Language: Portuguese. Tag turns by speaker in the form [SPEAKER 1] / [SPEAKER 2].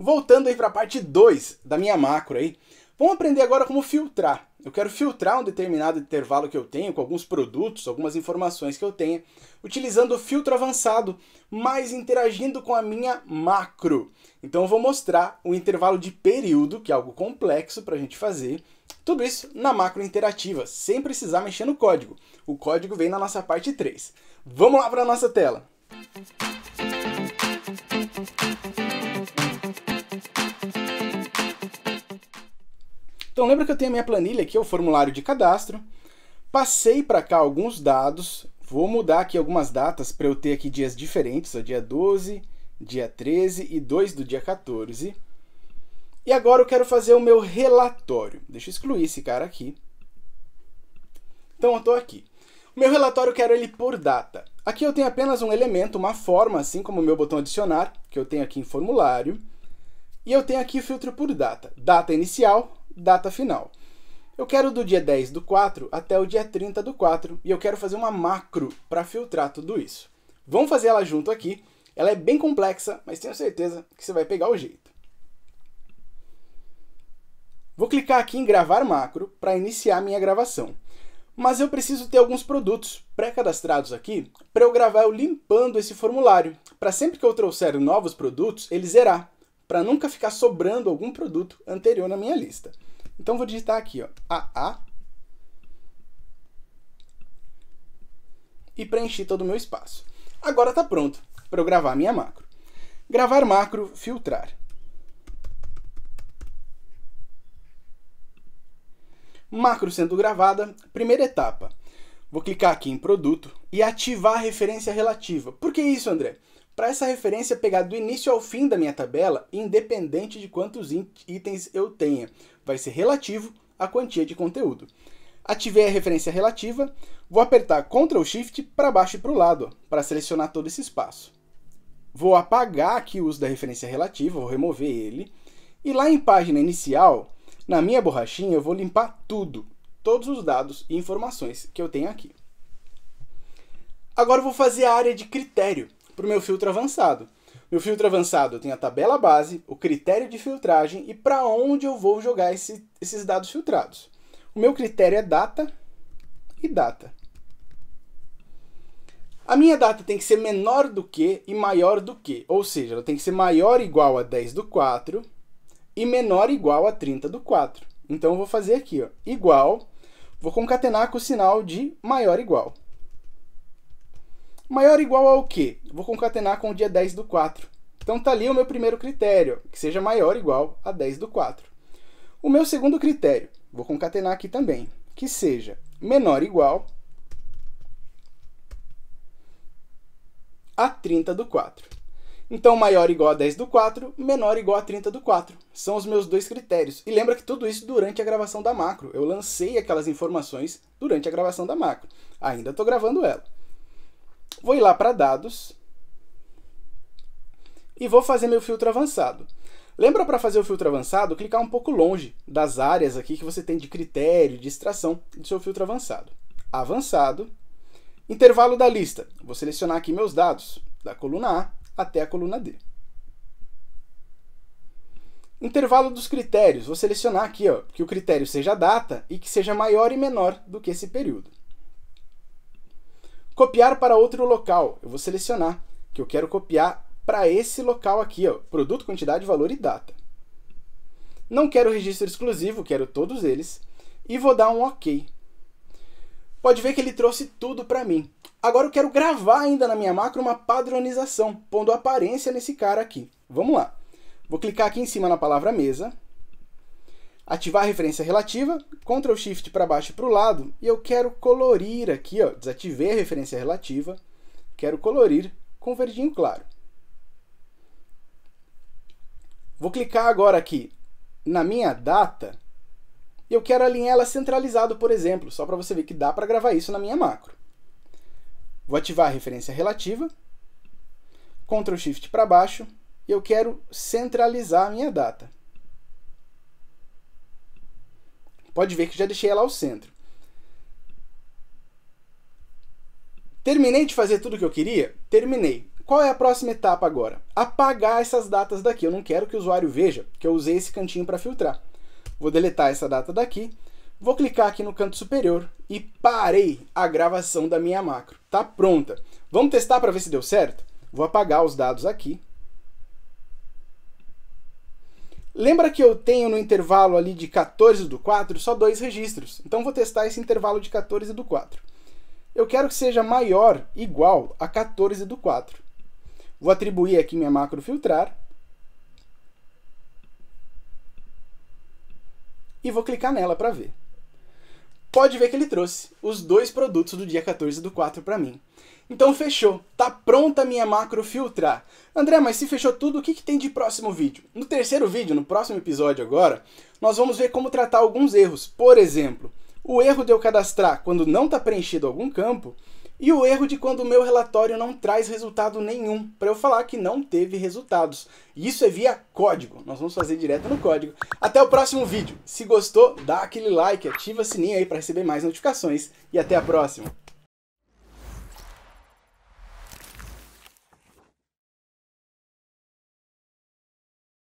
[SPEAKER 1] Voltando aí para a parte 2 da minha macro aí, vamos aprender agora como filtrar. Eu quero filtrar um determinado intervalo que eu tenho com alguns produtos, algumas informações que eu tenha, utilizando o filtro avançado, mas interagindo com a minha macro. Então eu vou mostrar o intervalo de período, que é algo complexo para a gente fazer, tudo isso na macro interativa, sem precisar mexer no código. O código vem na nossa parte 3. Vamos lá para a nossa tela. Então lembra que eu tenho a minha planilha aqui, o formulário de cadastro. Passei para cá alguns dados, vou mudar aqui algumas datas para eu ter aqui dias diferentes, ó, dia 12, dia 13 e 2 do dia 14. E agora eu quero fazer o meu relatório. Deixa eu excluir esse cara aqui. Então eu estou aqui. O meu relatório eu quero ele por data. Aqui eu tenho apenas um elemento, uma forma, assim como o meu botão adicionar, que eu tenho aqui em formulário. E eu tenho aqui o filtro por data. Data inicial, data final. Eu quero do dia 10 do 4 até o dia 30 do 4 e eu quero fazer uma macro para filtrar tudo isso. Vamos fazer ela junto aqui. Ela é bem complexa, mas tenho certeza que você vai pegar o jeito. Vou clicar aqui em gravar macro para iniciar minha gravação. Mas eu preciso ter alguns produtos pré-cadastrados aqui para eu gravar eu limpando esse formulário, para sempre que eu trouxer novos produtos, ele zerar, para nunca ficar sobrando algum produto anterior na minha lista. Então vou digitar aqui, ó, AA e preenchi todo o meu espaço. Agora está pronto para eu gravar minha macro. Gravar macro, filtrar. Macro sendo gravada, primeira etapa. Vou clicar aqui em produto e ativar a referência relativa. Por que isso, André? Para essa referência, pegar do início ao fim da minha tabela, independente de quantos itens eu tenha, vai ser relativo à quantia de conteúdo. Ativei a referência relativa, vou apertar Ctrl Shift para baixo e para o lado, para selecionar todo esse espaço. Vou apagar aqui o uso da referência relativa, vou remover ele. E lá em página inicial, na minha borrachinha, eu vou limpar tudo, todos os dados e informações que eu tenho aqui. Agora eu vou fazer a área de critério para o meu filtro avançado. Meu filtro avançado tem a tabela base, o critério de filtragem e para onde eu vou jogar esse, esses dados filtrados. O meu critério é data e data. A minha data tem que ser menor do que e maior do que, ou seja, ela tem que ser maior ou igual a 10 do 4 e menor ou igual a 30 do 4. Então eu vou fazer aqui, ó, igual, vou concatenar com o sinal de maior ou igual. Maior ou igual ao quê? Vou concatenar com o dia 10 do 4. Então tá ali o meu primeiro critério, que seja maior ou igual a 10 do 4. O meu segundo critério, vou concatenar aqui também, que seja menor ou igual a 30 do 4. Então, maior ou igual a 10 do 4, menor ou igual a 30 do 4. São os meus dois critérios. E lembra que tudo isso durante a gravação da macro. Eu lancei aquelas informações durante a gravação da macro. Ainda estou gravando ela. Vou ir lá para dados e vou fazer meu filtro avançado. Lembra para fazer o filtro avançado, clicar um pouco longe das áreas aqui que você tem de critério, de extração do seu filtro avançado. Avançado, intervalo da lista. Vou selecionar aqui meus dados, da coluna A até a coluna D. Intervalo dos critérios, vou selecionar aqui ó, que o critério seja data e que seja maior e menor do que esse período. Copiar para outro local. Eu vou selecionar que eu quero copiar para esse local aqui, ó, produto, quantidade, valor e data. Não quero registro exclusivo, quero todos eles. E vou dar um OK. Pode ver que ele trouxe tudo para mim. Agora eu quero gravar ainda na minha macro uma padronização, pondo aparência nesse cara aqui. Vamos lá. Vou clicar aqui em cima na palavra mesa, ativar a referência relativa, Ctrl Shift para baixo e para o lado, e eu quero colorir aqui, ó, desativei a referência relativa, quero colorir com verdinho claro. Vou clicar agora aqui na minha data, e eu quero alinhar ela centralizado, por exemplo, só para você ver que dá para gravar isso na minha macro. Vou ativar a referência relativa, Ctrl Shift para baixo, e eu quero centralizar a minha data. Pode ver que já deixei ela ao centro. Terminei de fazer tudo o que eu queria? Terminei. Qual é a próxima etapa agora? Apagar essas datas daqui. Eu não quero que o usuário veja que eu usei esse cantinho para filtrar. Vou deletar essa data daqui. Vou clicar aqui no canto superior e parei a gravação da minha macro. Tá pronta. Vamos testar para ver se deu certo? Vou apagar os dados aqui. Lembra que eu tenho no intervalo ali de 14 do 4 só dois registros. Então vou testar esse intervalo de 14 do 4. Eu quero que seja maior, igual a 14 do 4. Vou atribuir aqui minha macro filtrar. E vou clicar nela para ver. Pode ver que ele trouxe os dois produtos do dia 14 do 4 para mim. Então fechou, tá pronta a minha macro filtrar. André, mas se fechou tudo, o que, que tem de próximo vídeo? No terceiro vídeo, no próximo episódio agora, nós vamos ver como tratar alguns erros. Por exemplo, o erro de eu cadastrar quando não está preenchido algum campo e o erro de quando o meu relatório não traz resultado nenhum, para eu falar que não teve resultados. Isso é via código, nós vamos fazer direto no código. Até o próximo vídeo. Se gostou, dá aquele like, ativa o sininho aí para receber mais notificações e até a próxima.